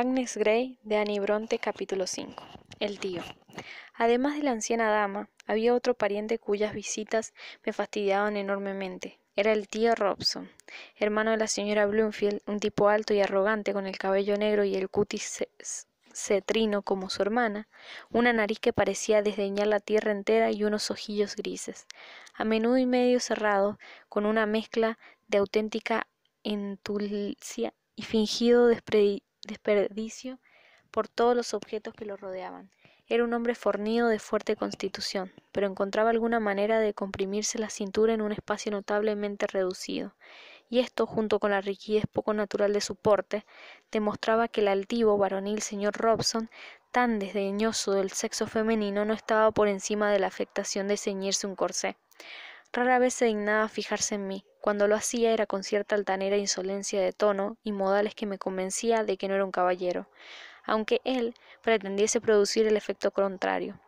Agnes Grey de Annie Bronte capítulo 5. El tío. Además de la anciana dama, había otro pariente cuyas visitas me fastidiaban enormemente. Era el tío Robson, hermano de la señora Bloomfield, un tipo alto y arrogante con el cabello negro y el cutis cetrino como su hermana, una nariz que parecía desdeñar la tierra entera y unos ojillos grises, a menudo y medio cerrados, con una mezcla de auténtica entulcia y fingido despre desperdicio por todos los objetos que lo rodeaban. Era un hombre fornido de fuerte constitución, pero encontraba alguna manera de comprimirse la cintura en un espacio notablemente reducido, y esto, junto con la rigidez poco natural de su porte, demostraba que el altivo varonil señor Robson, tan desdeñoso del sexo femenino, no estaba por encima de la afectación de ceñirse un corsé. Rara vez se dignaba fijarse en mí, cuando lo hacía era con cierta altanera insolencia de tono y modales que me convencía de que no era un caballero, aunque él pretendiese producir el efecto contrario.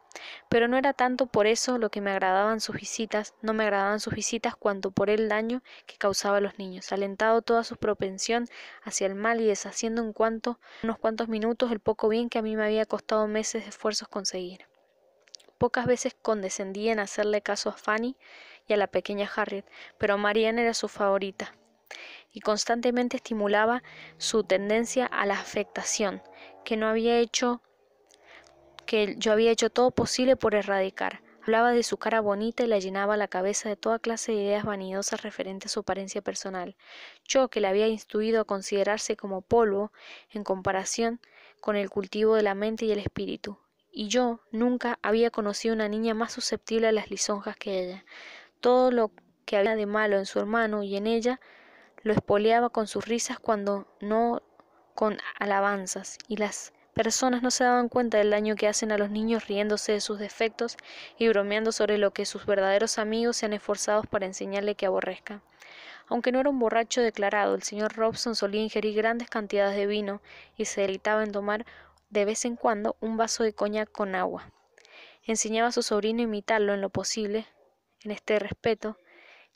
Pero no era tanto por eso lo que me agradaban sus visitas, no me agradaban sus visitas cuanto por el daño que causaba a los niños, alentado toda su propensión hacia el mal y deshaciendo en cuanto, unos cuantos minutos el poco bien que a mí me había costado meses de esfuerzos conseguir. Pocas veces condescendía en hacerle caso a Fanny a la pequeña Harriet, pero Marianne era su favorita y constantemente estimulaba su tendencia a la afectación, que no había hecho que yo había hecho todo posible por erradicar. Hablaba de su cara bonita y la llenaba la cabeza de toda clase de ideas vanidosas referentes a su apariencia personal. Yo, que la había instruido a considerarse como polvo en comparación con el cultivo de la mente y el espíritu. Y yo nunca había conocido una niña más susceptible a las lisonjas que ella todo lo que había de malo en su hermano y en ella, lo espoleaba con sus risas cuando no con alabanzas, y las personas no se daban cuenta del daño que hacen a los niños riéndose de sus defectos y bromeando sobre lo que sus verdaderos amigos se han esforzado para enseñarle que aborrezca. Aunque no era un borracho declarado, el señor Robson solía ingerir grandes cantidades de vino y se deleitaba en tomar de vez en cuando un vaso de coña con agua. Enseñaba a su sobrino a imitarlo en lo posible, en este respeto,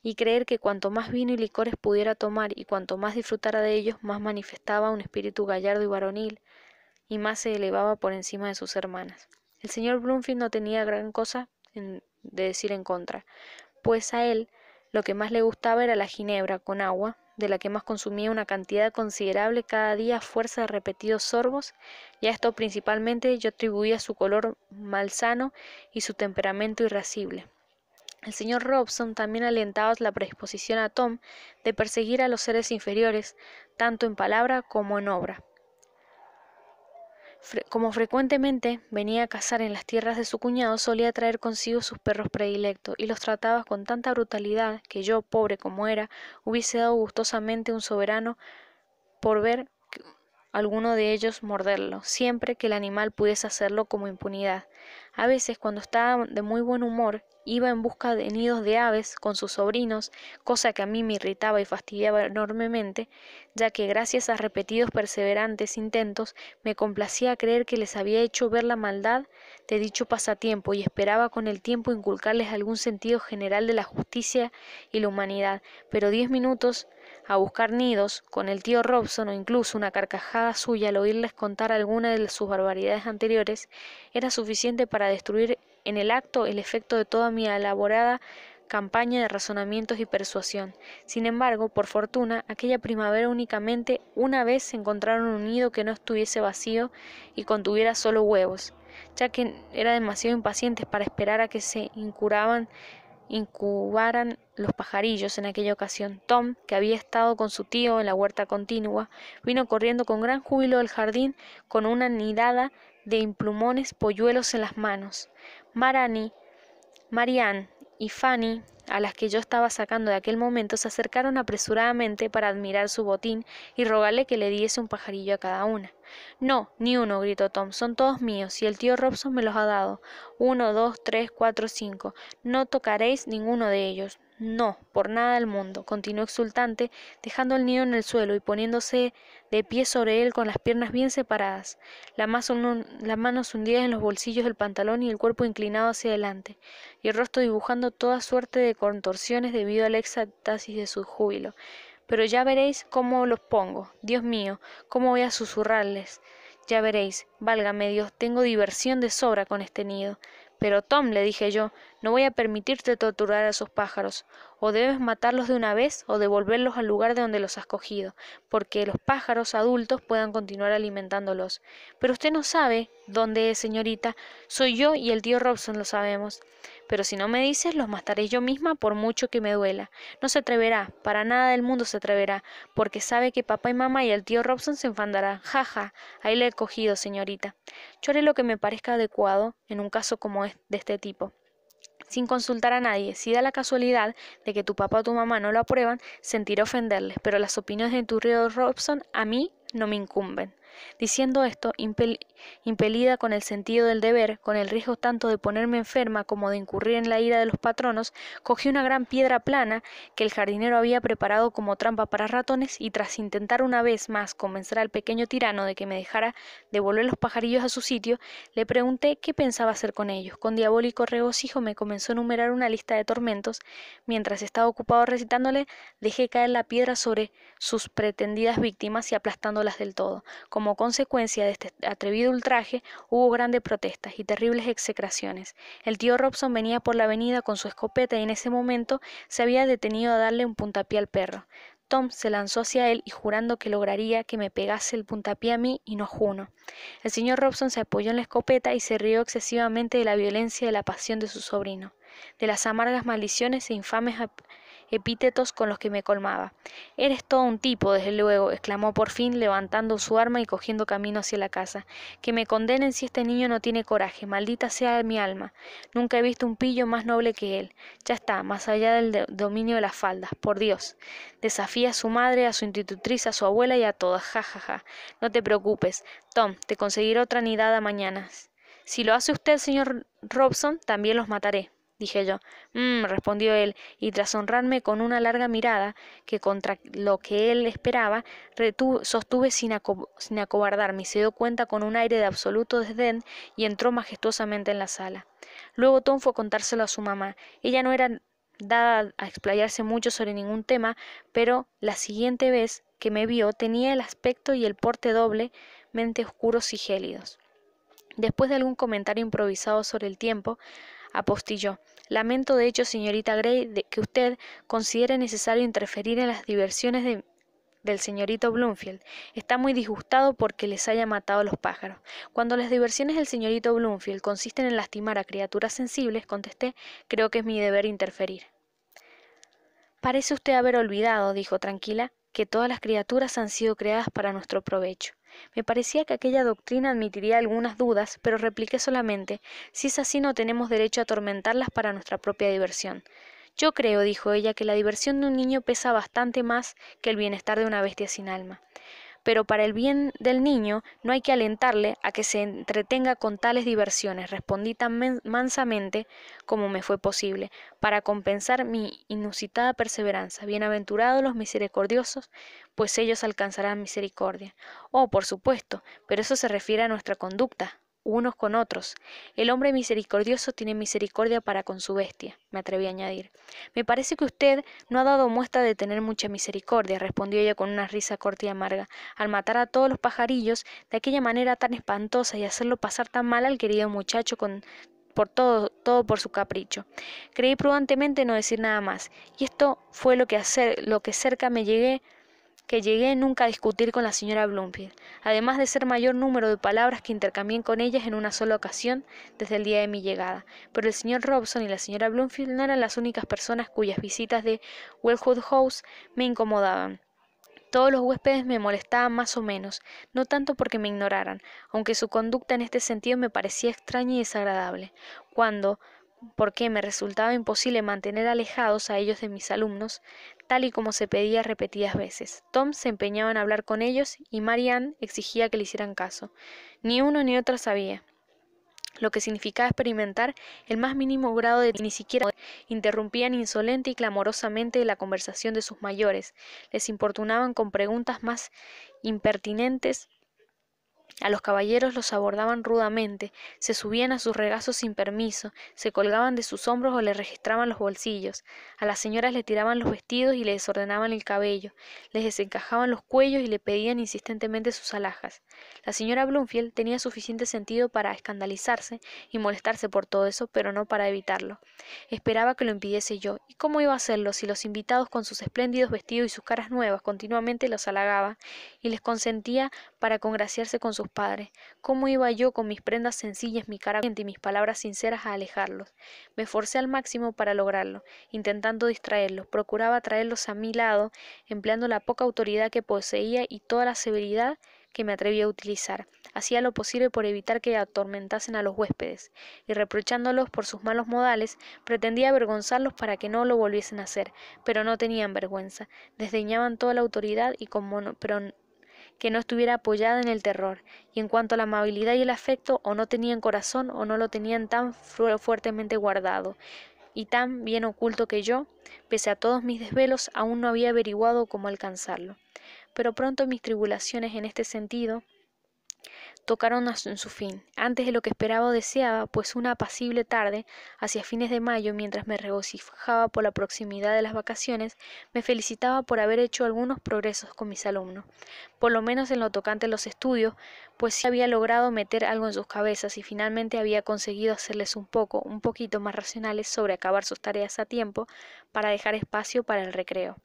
y creer que cuanto más vino y licores pudiera tomar y cuanto más disfrutara de ellos, más manifestaba un espíritu gallardo y varonil, y más se elevaba por encima de sus hermanas. El señor Bloomfield no tenía gran cosa de decir en contra, pues a él lo que más le gustaba era la ginebra con agua, de la que más consumía una cantidad considerable cada día a fuerza de repetidos sorbos, y a esto principalmente yo atribuía su color malsano y su temperamento irascible. El señor Robson también alentaba la predisposición a Tom de perseguir a los seres inferiores, tanto en palabra como en obra. como frecuentemente venía a cazar en las tierras de su cuñado, solía traer consigo sus perros predilectos y los trataba con tanta brutalidad que yo, pobre como era, hubiese dado gustosamente un soberano por ver alguno de ellos morderlo, siempre que el animal pudiese hacerlo como impunidad. A veces, cuando estaba de muy buen humor, iba en busca de nidos de aves con sus sobrinos, cosa que a mí me irritaba y fastidiaba enormemente, ya que gracias a repetidos perseverantes intentos me complacía creer que les había hecho ver la maldad de dicho pasatiempo y esperaba con el tiempo inculcarles algún sentido general de la justicia y la humanidad, pero diez minutos a buscar nidos con el tío Robson o incluso una carcajada suya al oírles contar alguna de sus barbaridades anteriores, era suficiente para destruir en el acto el efecto de toda mi elaborada campaña de razonamientos y persuasión. Sin embargo, por fortuna, aquella primavera únicamente una vez encontraron un nido que no estuviese vacío y contuviera solo huevos, ya que era demasiado impacientes para esperar a que se incuraban incubaran los pajarillos en aquella ocasión, Tom, que había estado con su tío en la huerta continua, vino corriendo con gran júbilo al jardín con una nidada de implumones polluelos en las manos. Marani, Marianne y Fanny, a las que yo estaba sacando de aquel momento, se acercaron apresuradamente para admirar su botín y rogarle que le diese un pajarillo a cada una. No, ni uno, gritó Tom. Son todos míos, y el tío Robson me los ha dado. Uno, dos, tres, cuatro, cinco. No tocaréis ninguno de ellos. No, por nada del mundo, continuó exultante, dejando el nido en el suelo y poniéndose de pie sobre él con las piernas bien separadas, las manos hundidas en los bolsillos del pantalón y el cuerpo inclinado hacia adelante, y el rostro dibujando toda suerte de contorsiones debido al la de su júbilo pero ya veréis cómo los pongo. Dios mío, cómo voy a susurrarles. Ya veréis, válgame Dios, tengo diversión de sobra con este nido. Pero Tom, le dije yo, no voy a permitirte torturar a esos pájaros o debes matarlos de una vez o devolverlos al lugar de donde los has cogido, porque los pájaros adultos puedan continuar alimentándolos. Pero usted no sabe dónde es, señorita. Soy yo y el tío Robson lo sabemos. Pero si no me dices, los mataré yo misma por mucho que me duela. No se atreverá, para nada del mundo se atreverá, porque sabe que papá y mamá y el tío Robson se enfadarán. Jaja, ja, ahí le he cogido, señorita. Yo haré lo que me parezca adecuado en un caso como de este tipo sin consultar a nadie. Si da la casualidad de que tu papá o tu mamá no lo aprueban, sentiré ofenderles, pero las opiniones de tu río Robson a mí no me incumben. Diciendo esto, impelida con el sentido del deber, con el riesgo tanto de ponerme enferma como de incurrir en la ira de los patronos, cogí una gran piedra plana que el jardinero había preparado como trampa para ratones y tras intentar una vez más convencer al pequeño tirano de que me dejara devolver los pajarillos a su sitio, le pregunté qué pensaba hacer con ellos. Con diabólico regocijo me comenzó a enumerar una lista de tormentos. Mientras estaba ocupado recitándole, dejé caer la piedra sobre sus pretendidas víctimas y aplastándolas del todo. Como consecuencia de este atrevido ultraje, hubo grandes protestas y terribles execraciones. El tío Robson venía por la avenida con su escopeta y en ese momento se había detenido a darle un puntapié al perro. Tom se lanzó hacia él y jurando que lograría que me pegase el puntapié a mí y no Juno. El señor Robson se apoyó en la escopeta y se rió excesivamente de la violencia y de la pasión de su sobrino, de las amargas maldiciones e infames epítetos con los que me colmaba. Eres todo un tipo, desde luego, exclamó por fin, levantando su arma y cogiendo camino hacia la casa. Que me condenen si este niño no tiene coraje, maldita sea mi alma. Nunca he visto un pillo más noble que él. Ya está, más allá del dominio de las faldas, por Dios. Desafía a su madre, a su institutriz, a su abuela y a todas, ja, ja, ja. No te preocupes, Tom, te conseguiré otra nidada mañana. Si lo hace usted, señor Robson, también los mataré dije yo. Mmm, respondió él, y tras honrarme con una larga mirada, que contra lo que él esperaba, sostuve sin, acobardarme, sin acobardarme, se dio cuenta con un aire de absoluto desdén y entró majestuosamente en la sala. Luego Tom fue a contárselo a su mamá. Ella no era dada a explayarse mucho sobre ningún tema, pero la siguiente vez que me vio tenía el aspecto y el porte doblemente oscuros y gélidos. Después de algún comentario improvisado sobre el tiempo, apostilló. Lamento de hecho, señorita Grey, que usted considere necesario interferir en las diversiones del señorito Bloomfield. Está muy disgustado porque les haya matado a los pájaros. Cuando las diversiones del señorito Bloomfield consisten en lastimar a criaturas sensibles, contesté, creo que es mi deber interferir. Parece usted haber olvidado, dijo tranquila, que todas las criaturas han sido creadas para nuestro provecho. Me parecía que aquella doctrina admitiría algunas dudas, pero repliqué solamente, si es así no tenemos derecho a atormentarlas para nuestra propia diversión. Yo creo, dijo ella, que la diversión de un niño pesa bastante más que el bienestar de una bestia sin alma pero para el bien del niño no hay que alentarle a que se entretenga con tales diversiones, respondí tan mansamente como me fue posible, para compensar mi inusitada perseverancia. Bienaventurados los misericordiosos, pues ellos alcanzarán misericordia. Oh, por supuesto, pero eso se refiere a nuestra conducta, unos con otros. El hombre misericordioso tiene misericordia para con su bestia, me atreví a añadir. Me parece que usted no ha dado muestra de tener mucha misericordia, respondió ella con una risa corta y amarga, al matar a todos los pajarillos de aquella manera tan espantosa y hacerlo pasar tan mal al querido muchacho con por todo, todo por su capricho. Creí prudentemente no decir nada más, y esto fue lo que, hacer, lo que cerca me llegué que llegué nunca a discutir con la señora Bloomfield, además de ser mayor número de palabras que intercambié con ellas en una sola ocasión desde el día de mi llegada. Pero el señor Robson y la señora Bloomfield no eran las únicas personas cuyas visitas de Wellwood House me incomodaban. Todos los huéspedes me molestaban más o menos, no tanto porque me ignoraran, aunque su conducta en este sentido me parecía extraña y desagradable. Cuando, porque me resultaba imposible mantener alejados a ellos de mis alumnos, tal y como se pedía repetidas veces. Tom se empeñaba en hablar con ellos y Marianne exigía que le hicieran caso. Ni uno ni otro sabía lo que significaba experimentar el más mínimo grado de ni siquiera interrumpían insolente y clamorosamente la conversación de sus mayores, les importunaban con preguntas más impertinentes a los caballeros los abordaban rudamente, se subían a sus regazos sin permiso, se colgaban de sus hombros o le registraban los bolsillos. A las señoras le tiraban los vestidos y le desordenaban el cabello, les desencajaban los cuellos y le pedían insistentemente sus alhajas. La señora Bloomfield tenía suficiente sentido para escandalizarse y molestarse por todo eso, pero no para evitarlo. Esperaba que lo impidiese yo. ¿Y cómo iba a hacerlo si los invitados con sus espléndidos vestidos y sus caras nuevas continuamente los halagaba y les consentía para congraciarse con sus padres. ¿Cómo iba yo con mis prendas sencillas, mi cara y mis palabras sinceras a alejarlos? Me forcé al máximo para lograrlo, intentando distraerlos. Procuraba traerlos a mi lado, empleando la poca autoridad que poseía y toda la severidad que me atrevía a utilizar. Hacía lo posible por evitar que atormentasen a los huéspedes, y reprochándolos por sus malos modales, pretendía avergonzarlos para que no lo volviesen a hacer, pero no tenían vergüenza, desdeñaban toda la autoridad y con que no estuviera apoyada en el terror, y en cuanto a la amabilidad y el afecto, o no tenían corazón o no lo tenían tan fuertemente guardado y tan bien oculto que yo, pese a todos mis desvelos, aún no había averiguado cómo alcanzarlo. Pero pronto mis tribulaciones en este sentido Tocaron en su fin, antes de lo que esperaba o deseaba, pues una apacible tarde, hacia fines de mayo, mientras me regocijaba por la proximidad de las vacaciones, me felicitaba por haber hecho algunos progresos con mis alumnos, por lo menos en lo tocante a los estudios, pues sí había logrado meter algo en sus cabezas y finalmente había conseguido hacerles un poco, un poquito más racionales sobre acabar sus tareas a tiempo para dejar espacio para el recreo,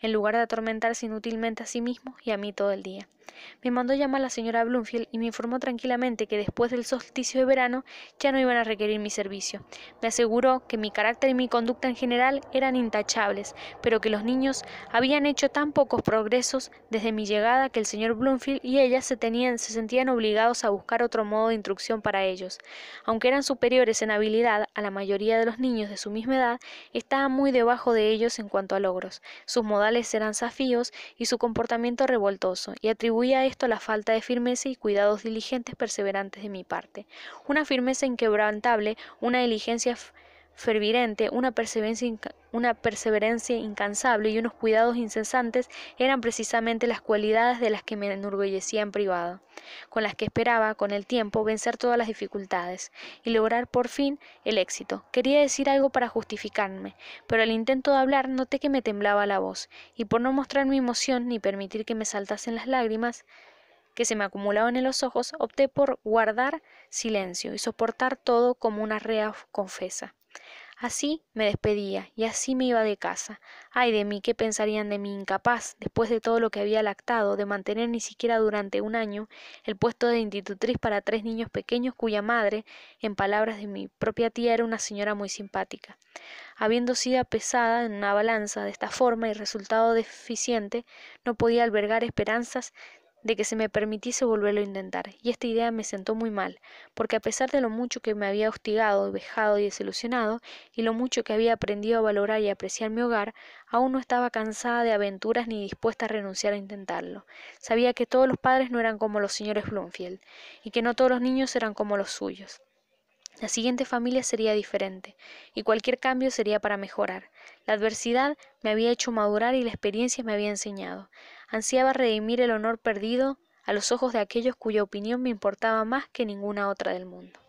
en lugar de atormentarse inútilmente a sí mismo y a mí todo el día. Me mandó llamar a la señora Bloomfield y me informó tranquilamente que después del solsticio de verano ya no iban a requerir mi servicio. Me aseguró que mi carácter y mi conducta en general eran intachables, pero que los niños habían hecho tan pocos progresos desde mi llegada que el señor Bloomfield y ella se tenían se sentían obligados a buscar otro modo de instrucción para ellos. Aunque eran superiores en habilidad a la mayoría de los niños de su misma edad, estaban muy debajo de ellos en cuanto a logros. Sus modales eran desafíos y su comportamiento revoltoso, y atribuía esto la falta de firmeza y cuidados diligentes perseverantes de mi parte. Una firmeza inquebrantable, una diligencia Ferviente, una perseverancia, incansable y unos cuidados incesantes eran precisamente las cualidades de las que me enorgullecía en privado, con las que esperaba, con el tiempo, vencer todas las dificultades y lograr por fin el éxito. Quería decir algo para justificarme, pero al intento de hablar noté que me temblaba la voz, y por no mostrar mi emoción ni permitir que me saltasen las lágrimas, que se me acumulaban en los ojos, opté por guardar silencio y soportar todo como una rea confesa. Así me despedía y así me iba de casa. Ay de mí, qué pensarían de mí incapaz, después de todo lo que había lactado, de mantener ni siquiera durante un año el puesto de institutriz para tres niños pequeños cuya madre, en palabras de mi propia tía, era una señora muy simpática. Habiendo sido pesada en una balanza de esta forma y resultado deficiente, no podía albergar esperanzas de que se me permitiese volverlo a intentar, y esta idea me sentó muy mal, porque a pesar de lo mucho que me había hostigado, vejado y desilusionado, y lo mucho que había aprendido a valorar y apreciar mi hogar, aún no estaba cansada de aventuras ni dispuesta a renunciar a intentarlo. Sabía que todos los padres no eran como los señores Bloomfield, y que no todos los niños eran como los suyos. La siguiente familia sería diferente, y cualquier cambio sería para mejorar. La adversidad me había hecho madurar y la experiencia me había enseñado ansiaba redimir el honor perdido a los ojos de aquellos cuya opinión me importaba más que ninguna otra del mundo